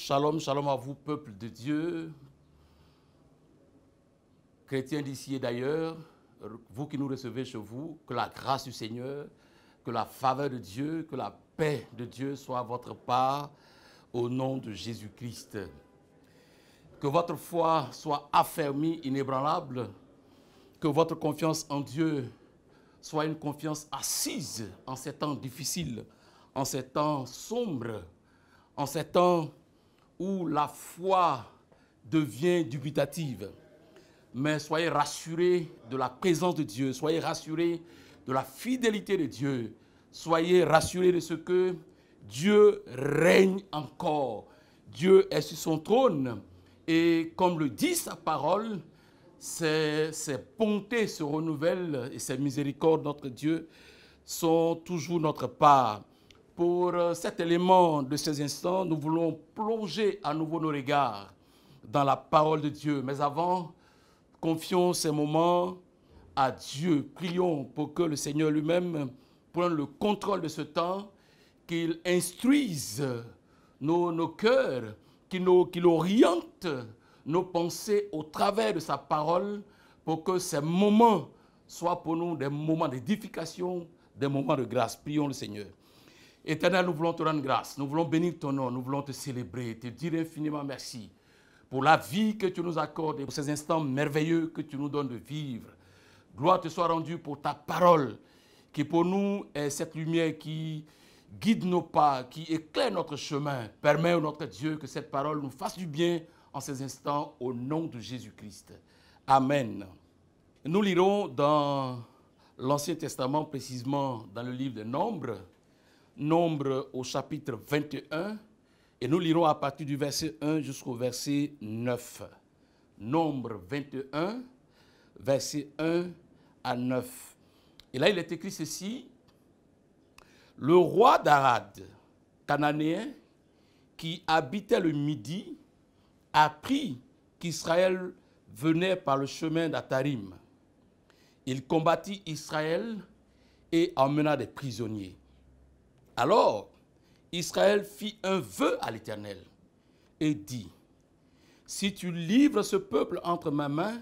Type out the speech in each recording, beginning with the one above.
Shalom, shalom à vous, peuple de Dieu, chrétiens d'ici et d'ailleurs, vous qui nous recevez chez vous, que la grâce du Seigneur, que la faveur de Dieu, que la paix de Dieu soit à votre part au nom de Jésus-Christ. Que votre foi soit affermie, inébranlable, que votre confiance en Dieu soit une confiance assise en ces temps difficiles, en ces temps sombres, en ces temps où la foi devient dubitative. Mais soyez rassurés de la présence de Dieu, soyez rassurés de la fidélité de Dieu, soyez rassurés de ce que Dieu règne encore. Dieu est sur son trône et comme le dit sa parole, ses, ses bontés se renouvellent et ses miséricordes, notre Dieu, sont toujours notre part. Pour euh, cet élément de ces instants, nous voulons plonger à nouveau nos regards dans la parole de Dieu. Mais avant, confions ces moments à Dieu. Prions pour que le Seigneur lui-même prenne le contrôle de ce temps, qu'il instruise nos, nos cœurs, qu'il oriente nos pensées au travers de sa parole pour que ces moments soient pour nous des moments d'édification, des moments de grâce. Prions le Seigneur. Éternel, nous voulons te rendre grâce. Nous voulons bénir ton nom. Nous voulons te célébrer, te dire infiniment merci pour la vie que tu nous accordes et pour ces instants merveilleux que tu nous donnes de vivre. Gloire te soit rendue pour ta parole, qui pour nous est cette lumière qui guide nos pas, qui éclaire notre chemin. permet au notre Dieu, que cette parole nous fasse du bien en ces instants au nom de Jésus-Christ. Amen. Nous lirons dans l'Ancien Testament, précisément dans le livre des Nombres, Nombre au chapitre 21 et nous lirons à partir du verset 1 jusqu'au verset 9. Nombre 21, verset 1 à 9. Et là, il est écrit ceci. Le roi d'Arad, cananéen, qui habitait le Midi, apprit qu'Israël venait par le chemin d'Atarim. Il combattit Israël et emmena des prisonniers. Alors, Israël fit un vœu à l'Éternel et dit, si tu livres ce peuple entre ma main,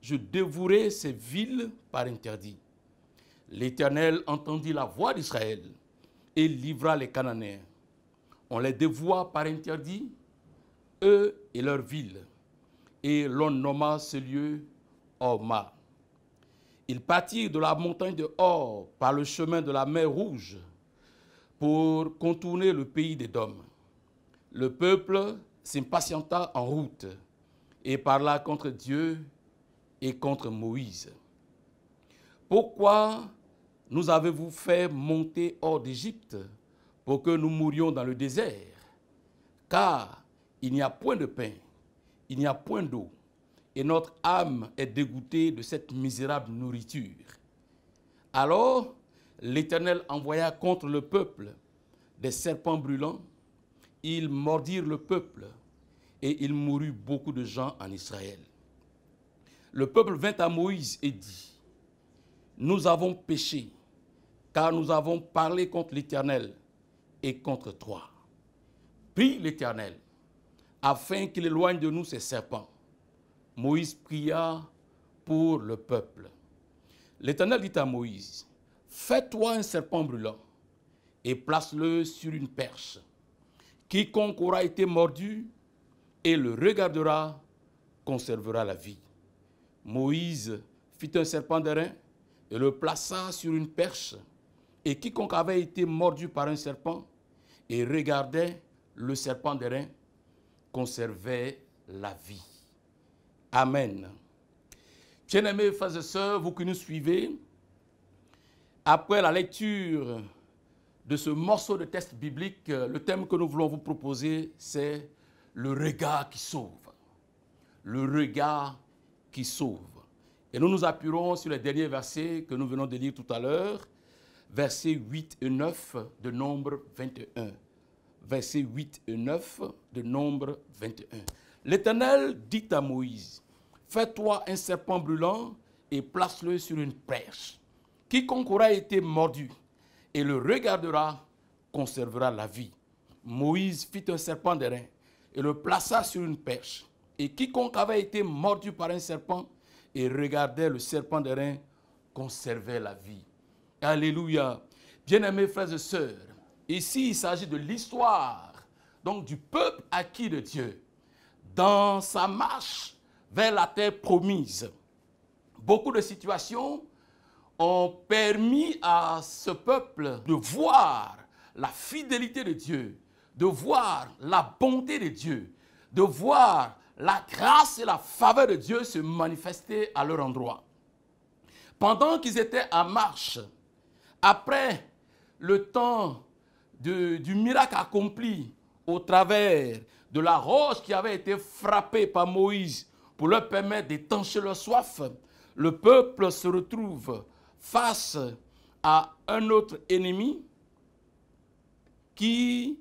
je dévouerai ces villes par interdit. L'Éternel entendit la voix d'Israël et livra les Cananéens. On les dévoua par interdit, eux et leurs villes, et l'on nomma ce lieu Horma. Ils partirent de la montagne de Hor par le chemin de la mer Rouge pour contourner le pays des Dômes. Le peuple s'impatienta en route et parla contre Dieu et contre Moïse. Pourquoi nous avez-vous fait monter hors d'Égypte pour que nous mourions dans le désert Car il n'y a point de pain, il n'y a point d'eau, et notre âme est dégoûtée de cette misérable nourriture. Alors l'Éternel envoya contre le peuple des serpents brûlants. Ils mordirent le peuple et il mourut beaucoup de gens en Israël. Le peuple vint à Moïse et dit, nous avons péché car nous avons parlé contre l'Éternel et contre toi. Prie l'Éternel afin qu'il éloigne de nous ces serpents. Moïse pria pour le peuple. L'Éternel dit à Moïse, Fais-toi un serpent brûlant et place-le sur une perche. Quiconque aura été mordu et le regardera conservera la vie. Moïse fit un serpent d'airain et le plaça sur une perche. Et quiconque avait été mordu par un serpent et regardait le serpent d'airain conservait la vie. Amen. Bien-aimés frères et sœurs, vous qui nous suivez, après la lecture de ce morceau de texte biblique, euh, le thème que nous voulons vous proposer, c'est le regard qui sauve. Le regard qui sauve. Et nous nous appuierons sur les derniers versets que nous venons de lire tout à l'heure, versets 8 et 9 de Nombre 21. Versets 8 et 9 de Nombre 21. L'Éternel dit à Moïse, fais-toi un serpent brûlant et place-le sur une perche Quiconque aura été mordu et le regardera conservera la vie. Moïse fit un serpent de rein et le plaça sur une perche. Et quiconque avait été mordu par un serpent et regardait le serpent de conservait la vie. Alléluia. Bien-aimés frères et sœurs, ici il s'agit de l'histoire, donc du peuple acquis de Dieu, dans sa marche vers la terre promise. Beaucoup de situations ont permis à ce peuple de voir la fidélité de Dieu, de voir la bonté de Dieu, de voir la grâce et la faveur de Dieu se manifester à leur endroit. Pendant qu'ils étaient en marche, après le temps du miracle accompli au travers de la roche qui avait été frappée par Moïse pour leur permettre d'étancher leur soif, le peuple se retrouve face à un autre ennemi qui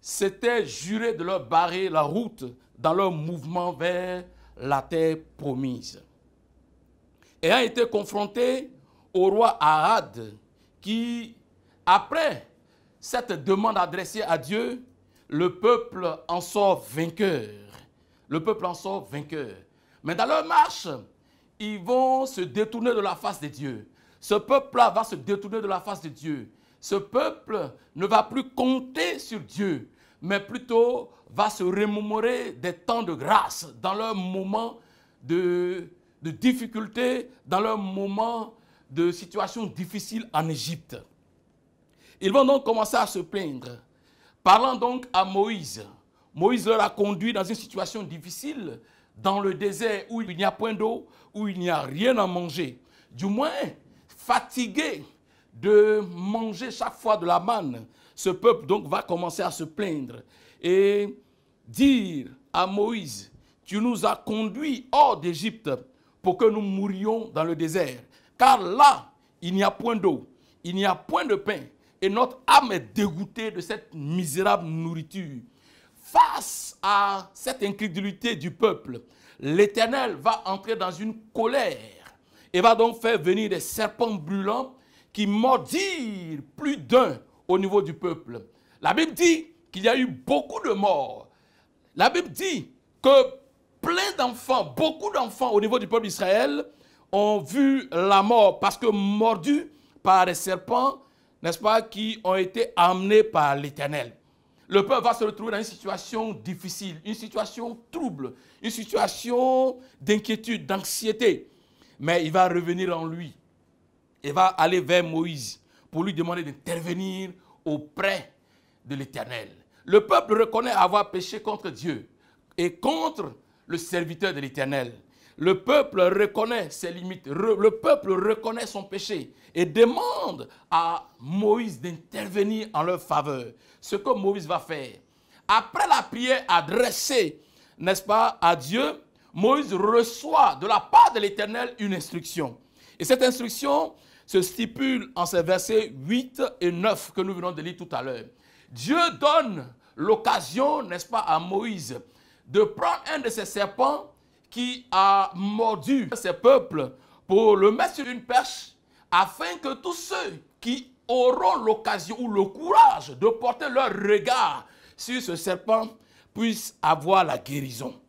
s'était juré de leur barrer la route dans leur mouvement vers la terre promise. Et a été confronté au roi Arad, qui, après cette demande adressée à Dieu, le peuple en sort vainqueur. Le peuple en sort vainqueur. Mais dans leur marche, ils vont se détourner de la face de Dieu. Ce peuple-là va se détourner de la face de Dieu. Ce peuple ne va plus compter sur Dieu, mais plutôt va se remémorer des temps de grâce dans leurs moment de, de difficulté, dans leurs moment de situation difficile en Égypte. Ils vont donc commencer à se plaindre. Parlant donc à Moïse, Moïse leur a conduit dans une situation difficile, dans le désert où il n'y a point d'eau, où il n'y a rien à manger. Du moins, fatigué de manger chaque fois de la manne. Ce peuple donc va commencer à se plaindre et dire à Moïse, tu nous as conduits hors d'Égypte pour que nous mourions dans le désert. Car là, il n'y a point d'eau, il n'y a point de pain, et notre âme est dégoûtée de cette misérable nourriture. Face à cette incrédulité du peuple, l'Éternel va entrer dans une colère et va donc faire venir des serpents brûlants qui mordirent plus d'un au niveau du peuple. La Bible dit qu'il y a eu beaucoup de morts. La Bible dit que plein d'enfants, beaucoup d'enfants au niveau du peuple d'Israël ont vu la mort parce que mordus par des serpents, n'est-ce pas, qui ont été amenés par l'Éternel. Le peuple va se retrouver dans une situation difficile, une situation trouble, une situation d'inquiétude, d'anxiété mais il va revenir en lui. et va aller vers Moïse pour lui demander d'intervenir auprès de l'Éternel. Le peuple reconnaît avoir péché contre Dieu et contre le serviteur de l'Éternel. Le peuple reconnaît ses limites, le peuple reconnaît son péché et demande à Moïse d'intervenir en leur faveur. Ce que Moïse va faire. Après la prière adressée, n'est-ce pas, à Dieu, Moïse reçoit de la part de l'Éternel une instruction. Et cette instruction se stipule en ces versets 8 et 9 que nous venons de lire tout à l'heure. Dieu donne l'occasion, n'est-ce pas, à Moïse de prendre un de ces serpents qui a mordu ses peuples pour le mettre sur une perche afin que tous ceux qui auront l'occasion ou le courage de porter leur regard sur ce serpent puissent avoir la guérison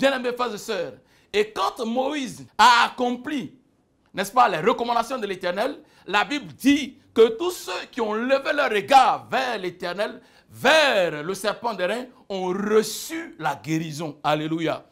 bien-aimés frères et sœurs, et quand Moïse a accompli, n'est-ce pas, les recommandations de l'Éternel, la Bible dit que tous ceux qui ont levé leur regard vers l'Éternel, vers le serpent des reins, ont reçu la guérison. Alléluia.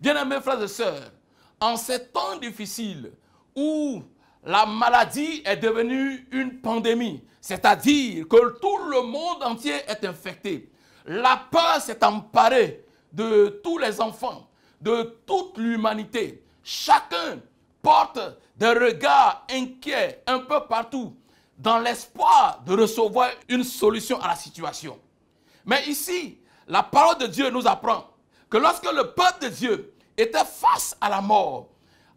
Bien-aimés frères et sœurs, en ces temps difficiles où la maladie est devenue une pandémie, c'est-à-dire que tout le monde entier est infecté, la peur s'est emparée de tous les enfants de toute l'humanité. Chacun porte des regards inquiets un peu partout dans l'espoir de recevoir une solution à la situation. Mais ici, la parole de Dieu nous apprend que lorsque le peuple de Dieu était face à la mort,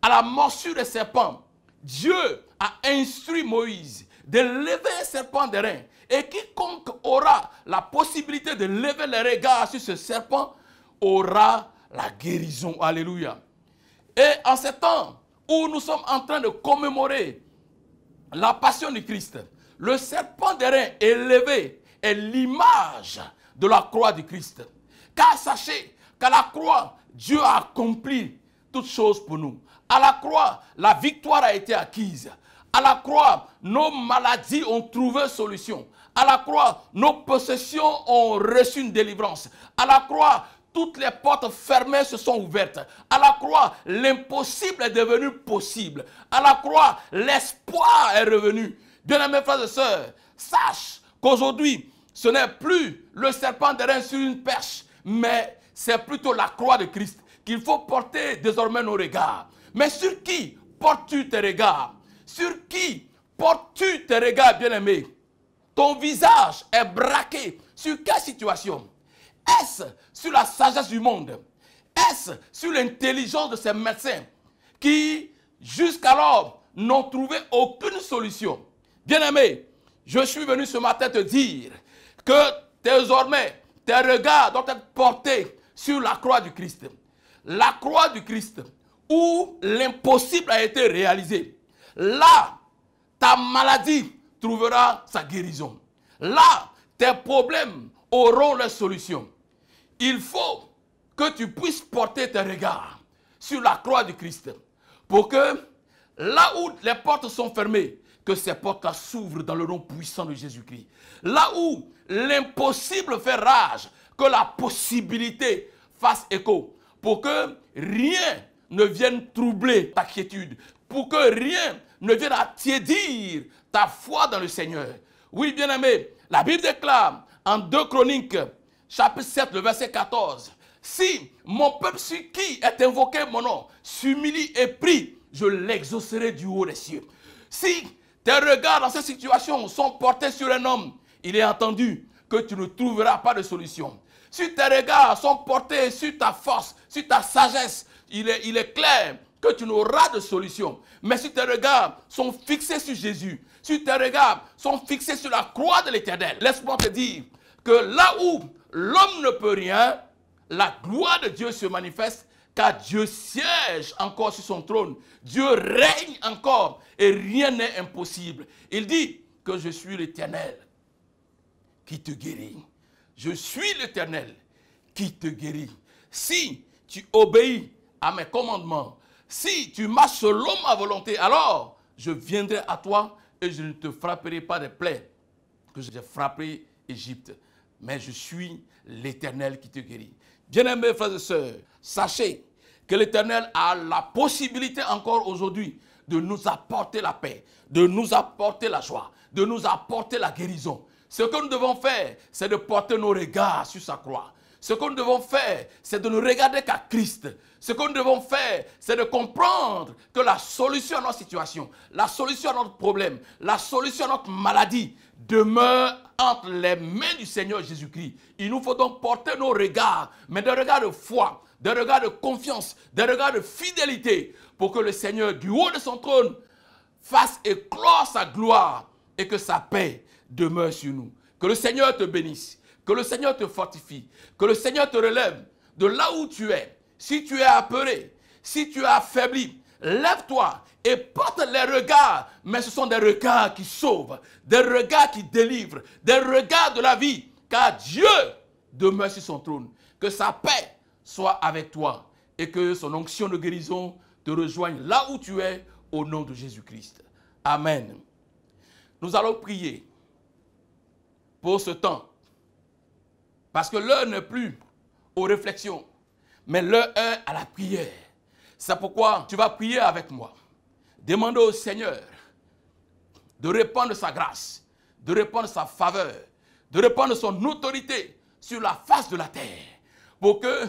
à la morsure des serpents, Dieu a instruit Moïse de lever un serpent des reins. Et quiconque aura la possibilité de lever les regards sur ce serpent aura la guérison. Alléluia. Et en ce temps où nous sommes en train de commémorer la passion du Christ, le serpent des reins élevé est l'image de la croix du Christ. Car sachez qu'à la croix, Dieu a accompli toutes choses pour nous. À la croix, la victoire a été acquise. À la croix, nos maladies ont trouvé solution. À la croix, nos possessions ont reçu une délivrance. À la croix, toutes les portes fermées se sont ouvertes. À la croix, l'impossible est devenu possible. À la croix, l'espoir est revenu. Bien-aimés frères et sœurs, sache qu'aujourd'hui, ce n'est plus le serpent de reine sur une perche, mais c'est plutôt la croix de Christ qu'il faut porter désormais nos regards. Mais sur qui portes-tu tes regards Sur qui portes-tu tes regards, bien-aimé Ton visage est braqué. Sur quelle situation est-ce sur la sagesse du monde Est-ce sur l'intelligence de ces médecins qui, jusqu'alors, n'ont trouvé aucune solution Bien-aimé, je suis venu ce matin te dire que désormais, tes regards doivent être portés sur la croix du Christ. La croix du Christ, où l'impossible a été réalisé. Là, ta maladie trouvera sa guérison. Là, tes problèmes auront leur solution il faut que tu puisses porter tes regards sur la croix du Christ pour que là où les portes sont fermées, que ces portes s'ouvrent dans le nom puissant de Jésus-Christ. Là où l'impossible fait rage, que la possibilité fasse écho, pour que rien ne vienne troubler ta quiétude, pour que rien ne vienne attiédir ta foi dans le Seigneur. Oui, bien-aimé, la Bible déclare en deux Chroniques chapitre 7, le verset 14. Si mon peuple sur qui est invoqué mon nom s'humilie et prie, je l'exaucerai du haut des cieux. Si tes regards dans cette situation sont portés sur un homme, il est entendu que tu ne trouveras pas de solution. Si tes regards sont portés sur ta force, sur ta sagesse, il est, il est clair que tu n'auras de solution. Mais si tes regards sont fixés sur Jésus, si tes regards sont fixés sur la croix de l'Éternel, laisse-moi te dire que là où l'homme ne peut rien, la gloire de Dieu se manifeste car Dieu siège encore sur son trône. Dieu règne encore et rien n'est impossible. Il dit que je suis l'Éternel qui te guérit. Je suis l'Éternel qui te guérit. Si tu obéis à mes commandements, si tu marches selon ma volonté, alors je viendrai à toi et je ne te frapperai pas des plaies que j'ai frappé Égypte mais je suis l'Éternel qui te guérit. bien aimé, frères et sœurs, sachez que l'Éternel a la possibilité encore aujourd'hui de nous apporter la paix, de nous apporter la joie, de nous apporter la guérison. Ce que nous devons faire, c'est de porter nos regards sur sa croix. Ce que nous devons faire, c'est de nous regarder qu'à Christ. Ce que nous devons faire, c'est de comprendre que la solution à notre situation, la solution à notre problème, la solution à notre maladie, demeure entre les mains du Seigneur Jésus-Christ. Il nous faut donc porter nos regards, mais des regards de foi, des regards de confiance, des regards de fidélité, pour que le Seigneur, du haut de son trône, fasse éclore sa gloire et que sa paix demeure sur nous. Que le Seigneur te bénisse, que le Seigneur te fortifie, que le Seigneur te relève de là où tu es. Si tu es apeuré, si tu es affaibli, lève-toi et porte les regards. Mais ce sont des regards qui sauvent, des regards qui délivrent, des regards de la vie. Car Dieu demeure sur son trône. Que sa paix soit avec toi et que son onction de guérison te rejoigne là où tu es au nom de Jésus-Christ. Amen. Nous allons prier pour ce temps. Parce que l'heure n'est plus aux réflexions, mais l'heure est à la prière. C'est pourquoi tu vas prier avec moi. Demande au Seigneur de répandre sa grâce, de répandre sa faveur, de répandre son autorité sur la face de la terre. Pour que,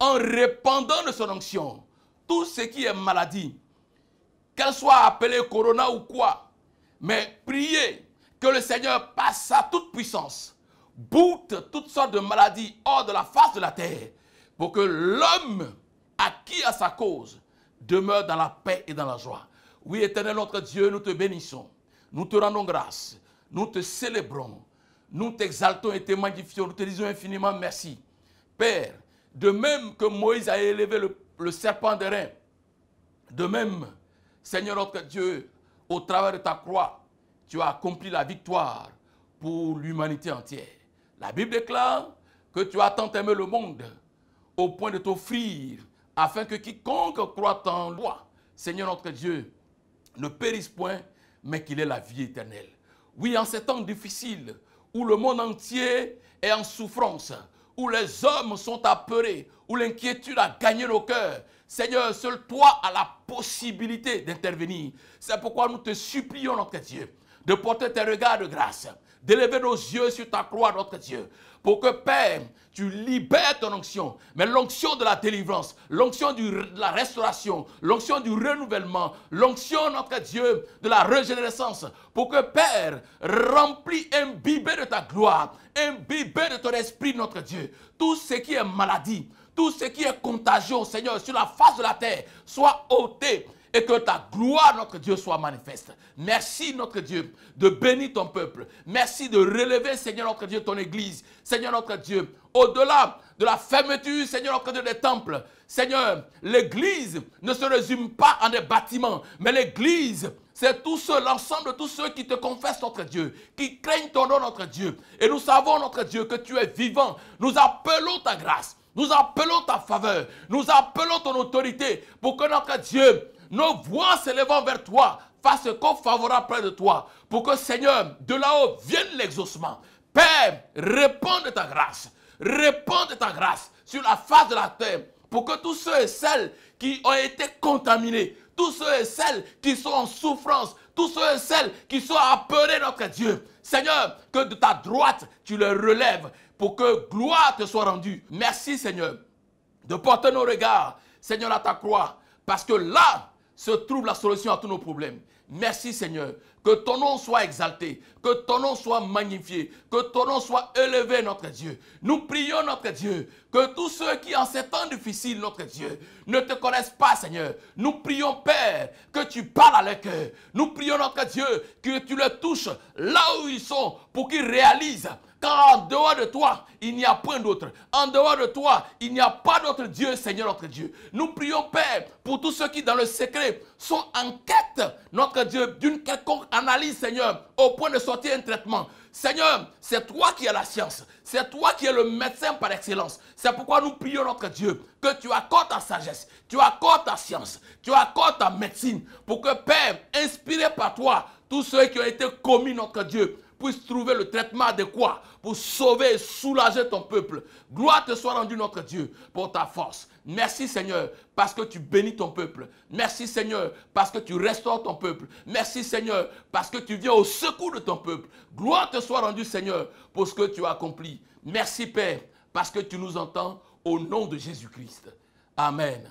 en répandant de son onction, tout ce qui est maladie, qu'elle soit appelée corona ou quoi, mais priez... que le Seigneur passe sa toute puissance, boute toutes sortes de maladies hors de la face de la terre, pour que l'homme sa cause demeure dans la paix et dans la joie. Oui, éternel notre Dieu, nous te bénissons. Nous te rendons grâce. Nous te célébrons. Nous t'exaltons et te magnifions. Nous te disons infiniment merci. Père, de même que Moïse a élevé le, serpent des reins, de même, Seigneur notre Dieu, au travers de ta croix, tu as accompli la victoire pour l'humanité entière. La Bible déclare que tu as tant aimé le monde au point de t'offrir afin que quiconque croit en toi, Seigneur notre Dieu, ne périsse point, mais qu'il ait la vie éternelle. Oui, en ces temps difficiles, où le monde entier est en souffrance, où les hommes sont apeurés, où l'inquiétude a gagné nos cœurs, Seigneur, seul toi as la possibilité d'intervenir. C'est pourquoi nous te supplions, notre Dieu, de porter tes regards de grâce, d'élever nos yeux sur ta croix, notre Dieu, pour que, Père, tu libères ton onction. Mais l'onction de la délivrance, l'onction de la restauration, l'onction du renouvellement, l'onction, notre Dieu, de la régénérescence, pour que Père, remplis, imbibé de ta gloire, imbibé de ton esprit, notre Dieu, tout ce qui est maladie, tout ce qui est contagion, Seigneur, sur la face de la terre, soit ôté, et que ta gloire, notre Dieu, soit manifeste. Merci, notre Dieu, de bénir ton peuple. Merci de relever, Seigneur, notre Dieu, ton Église. Seigneur, notre Dieu, au-delà de la fermeture, Seigneur, notre Dieu, des temples. Seigneur, l'Église ne se résume pas en des bâtiments, mais l'Église, c'est tout ceux, l'ensemble de tous ceux qui te confessent, notre Dieu, qui craignent ton nom, notre Dieu. Et nous savons, notre Dieu, que tu es vivant. Nous appelons ta grâce. Nous appelons ta faveur, nous appelons ton autorité pour que notre Dieu nos voix s'élèvent vers toi, face qu'on favorable près de toi, pour que Seigneur, de là-haut vienne l'exaucement. Père, réponds de ta grâce, réponds de ta grâce sur la face de la terre, pour que tous ceux et celles qui ont été contaminés, tous ceux et celles qui sont en souffrance, tous ceux et celles qui sont appelés, notre Dieu, Seigneur, que de ta droite, tu les relèves pour que gloire te soit rendue. Merci, Seigneur, de porter nos regards, Seigneur, à ta croix, parce que là, se trouve la solution à tous nos problèmes. Merci Seigneur. Que ton nom soit exalté, que ton nom soit magnifié, que ton nom soit élevé, notre Dieu. Nous prions, notre Dieu, que tous ceux qui en ces temps difficiles, notre Dieu, ne te connaissent pas, Seigneur. Nous prions, Père, que tu parles à leur cœur. Nous prions, notre Dieu, que tu le touches là où ils sont pour qu'ils réalisent car en dehors de toi, il n'y a point d'autre. En dehors de toi, il n'y a pas d'autre Dieu, Seigneur notre Dieu. Nous prions, Père, pour tous ceux qui, dans le secret, sont en quête, notre Dieu, d'une quelconque analyse, Seigneur, au point de sortir un traitement. Seigneur, c'est toi qui as la science. C'est toi qui es le médecin par excellence. C'est pourquoi nous prions notre Dieu que tu accordes ta sagesse, tu accordes ta science, tu accordes ta médecine pour que, Père, inspiré par toi, tous ceux qui ont été commis, notre Dieu, puisse trouver le traitement adéquat pour sauver et soulager ton peuple. Gloire te soit rendue, notre Dieu, pour ta force. Merci Seigneur parce que tu bénis ton peuple. Merci Seigneur parce que tu restaures ton peuple. Merci Seigneur parce que tu viens au secours de ton peuple. Gloire te soit rendue Seigneur pour ce que tu as accompli. Merci Père parce que tu nous entends au nom de Jésus-Christ. Amen.